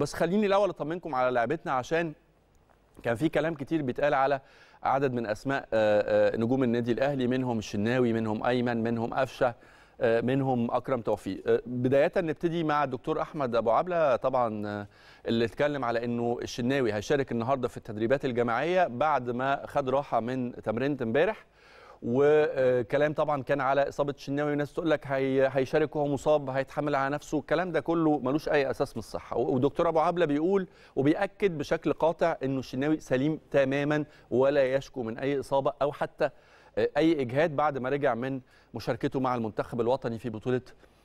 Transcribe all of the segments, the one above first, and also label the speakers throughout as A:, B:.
A: بس خليني الاول اطمنكم على لعبتنا عشان كان في كلام كتير بيتقال على عدد من اسماء آه، آه، نجوم النادي الاهلي منهم الشناوي منهم ايمن منهم قفشه آه، منهم اكرم توفيق بدايه نبتدي مع الدكتور احمد ابو عبله طبعا اللي اتكلم على انه الشناوي هيشارك النهارده في التدريبات الجماعيه بعد ما خد راحه من تمرينه امبارح وكلام طبعا كان على اصابه الشناوي وناس تقول لك هيشارك وهو مصاب هيتحمل على نفسه الكلام ده كله ملوش اي اساس من الصحه ودكتور ابو عبله بيقول وبياكد بشكل قاطع انه الشناوي سليم تماما ولا يشكو من اي اصابه او حتى اي اجهاد بعد ما رجع من مشاركته مع المنتخب الوطني في بطوله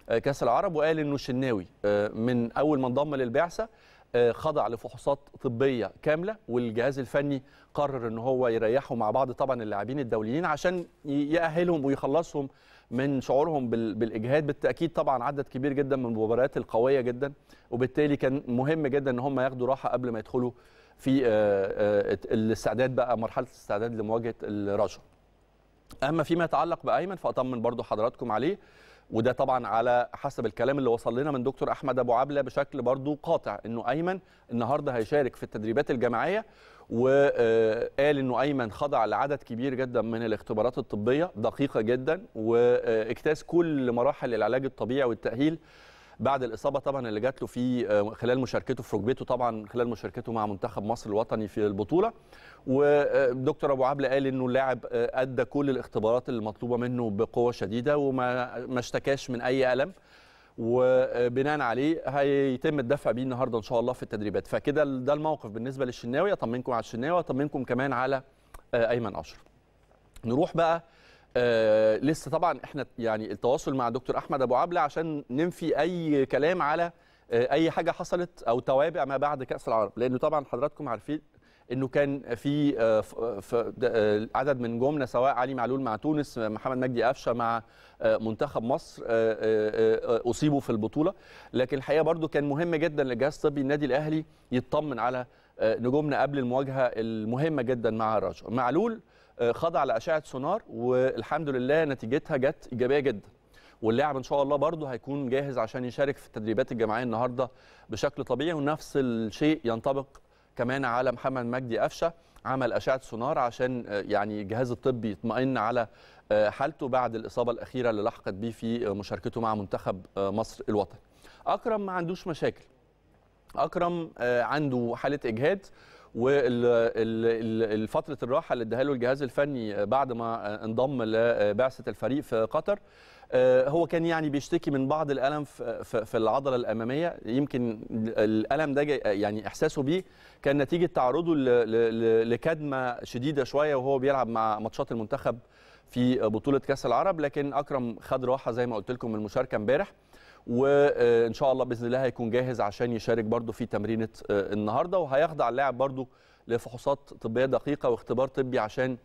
A: آه، كاس العرب وقال انه الشناوي آه، من اول ما انضم للبعثه آه، خضع لفحوصات طبيه كامله والجهاز الفني قرر ان هو يريحه مع بعض طبعا اللاعبين الدوليين عشان ياهلهم ويخلصهم من شعورهم بالاجهاد بالتاكيد طبعا عدد كبير جدا من المباريات القويه جدا وبالتالي كان مهم جدا ان هم ياخدوا راحه قبل ما يدخلوا في آه، آه، الاستعداد بقى مرحله الاستعداد لمواجهه الرجل اما فيما يتعلق بايمن فاطمن برضو حضراتكم عليه وده طبعا على حسب الكلام اللي وصل لنا من دكتور احمد ابو عبله بشكل برضو قاطع انه ايمن النهارده هيشارك في التدريبات الجماعيه وقال آه، انه ايمن خضع لعدد كبير جدا من الاختبارات الطبيه دقيقه جدا واجتاز آه، كل مراحل العلاج الطبيعي والتاهيل بعد الاصابه طبعا اللي جات له في آه، خلال مشاركته في ركبته طبعا خلال مشاركته مع منتخب مصر الوطني في البطوله ودكتور آه، ابو عبله قال انه اللاعب آه، ادى كل الاختبارات المطلوبه منه بقوه شديده وما ما اشتكاش من اي الم وبناء عليه هيتم الدفع بيه النهارده ان شاء الله في التدريبات فكده ده الموقف بالنسبه للشناوي اطمنكم على الشناوي واطمنكم كمان على ايمن اشرف نروح بقى آه لسه طبعا احنا يعني التواصل مع دكتور احمد ابو عبله عشان ننفي اي كلام على آه اي حاجه حصلت او توابع ما بعد كاس العرب لانه طبعا حضراتكم عارفين انه كان في آه، آه، عدد من جمله سواء علي معلول مع تونس آه، محمد مجدي قفشه مع منتخب مصر اصيبوا في البطوله لكن الحقيقه برضو كان مهم جدا للجهاز الطبي النادي الاهلي يطمن على نجومنا قبل المواجهه المهمه جدا مع الرجاء معلول آه، خضع لاشعه سونار والحمد لله نتيجتها جت ايجابيه جدا واللاعب ان شاء الله برضه هيكون جاهز عشان يشارك في التدريبات الجماعيه النهارده بشكل طبيعي ونفس الشيء ينطبق كمان على محمد مجدي قفشه عمل اشعه سونار عشان آه، يعني الجهاز الطبي يطمئن على آه، حالته بعد الاصابه الاخيره اللي لحقت بيه في مشاركته مع منتخب مصر الوطني. اكرم ما عندوش مشاكل. اكرم عنده حاله اجهاد والفتره الراحه اللي اداها له الجهاز الفني بعد ما انضم لبعثه الفريق في قطر آه، هو كان يعني بيشتكي من بعض الالم في العضله الاماميه يمكن الالم ده آه، يعني احساسه بيه كان نتيجه تعرضه لكدمه شديده شويه وهو بيلعب مع ماتشات المنتخب في بطوله كاس العرب لكن اكرم خد راحه زي ما قلت لكم من المشاركه امبارح وان شاء الله باذن الله هيكون جاهز عشان يشارك برده في تمرينه آه، النهارده وهيخضع اللاعب برده لفحوصات طبيه دقيقه واختبار طبي عشان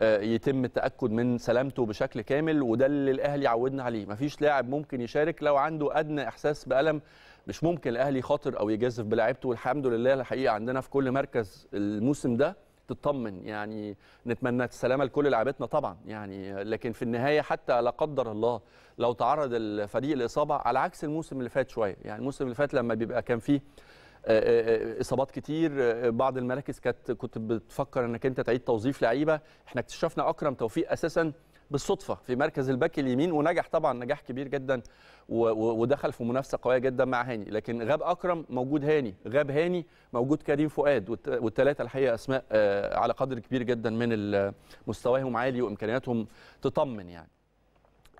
A: آه، يتم التاكد من سلامته بشكل كامل وده اللي الاهلي عودنا عليه مفيش لاعب ممكن يشارك لو عنده ادنى احساس بالم مش ممكن الاهلي خاطر او يجازف بلاعبته والحمد لله الحقيقه عندنا في كل مركز الموسم ده تطمن يعني نتمنى السلامه لكل لعيبتنا طبعا يعني لكن في النهايه حتى لا قدر الله لو تعرض الفريق لاصابه على عكس الموسم اللي فات شويه يعني الموسم اللي فات لما بيبقى كان فيه آه، آه، آه، اصابات كتير بعض المراكز كانت كنت بتفكر انك انت تعيد توظيف لعيبه احنا اكتشفنا اكرم توفيق اساسا بالصدفه في مركز الباك اليمين ونجح طبعا نجاح كبير جدا ودخل في منافسه قويه جدا مع هاني لكن غاب اكرم موجود هاني غاب هاني موجود كريم فؤاد والثلاثه الحقيقه اسماء آه، على قدر كبير جدا من مستواهم عالي وامكانياتهم تطمن يعني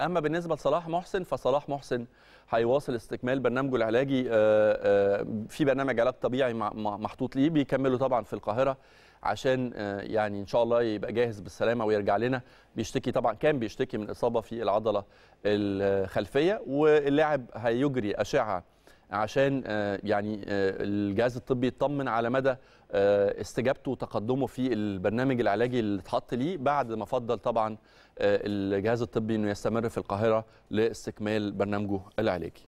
A: اما بالنسبه لصلاح محسن فصلاح محسن هيواصل استكمال برنامجه العلاجي آه، آه، في برنامج علاج طبيعي محطوط ليه بيكمله طبعا في القاهره عشان آه، يعني ان شاء الله يبقى جاهز بالسلامه ويرجع لنا بيشتكي طبعا كان بيشتكي من اصابه في العضله الخلفيه واللاعب هيجري اشعه عشان آه، يعني آه، الجهاز الطبي يطمن على مدى آه، استجابته وتقدمه في البرنامج العلاجي اللي اتحط ليه بعد ما فضل طبعا الجهاز الطبي انه يستمر في القاهره لاستكمال برنامجه العلاجي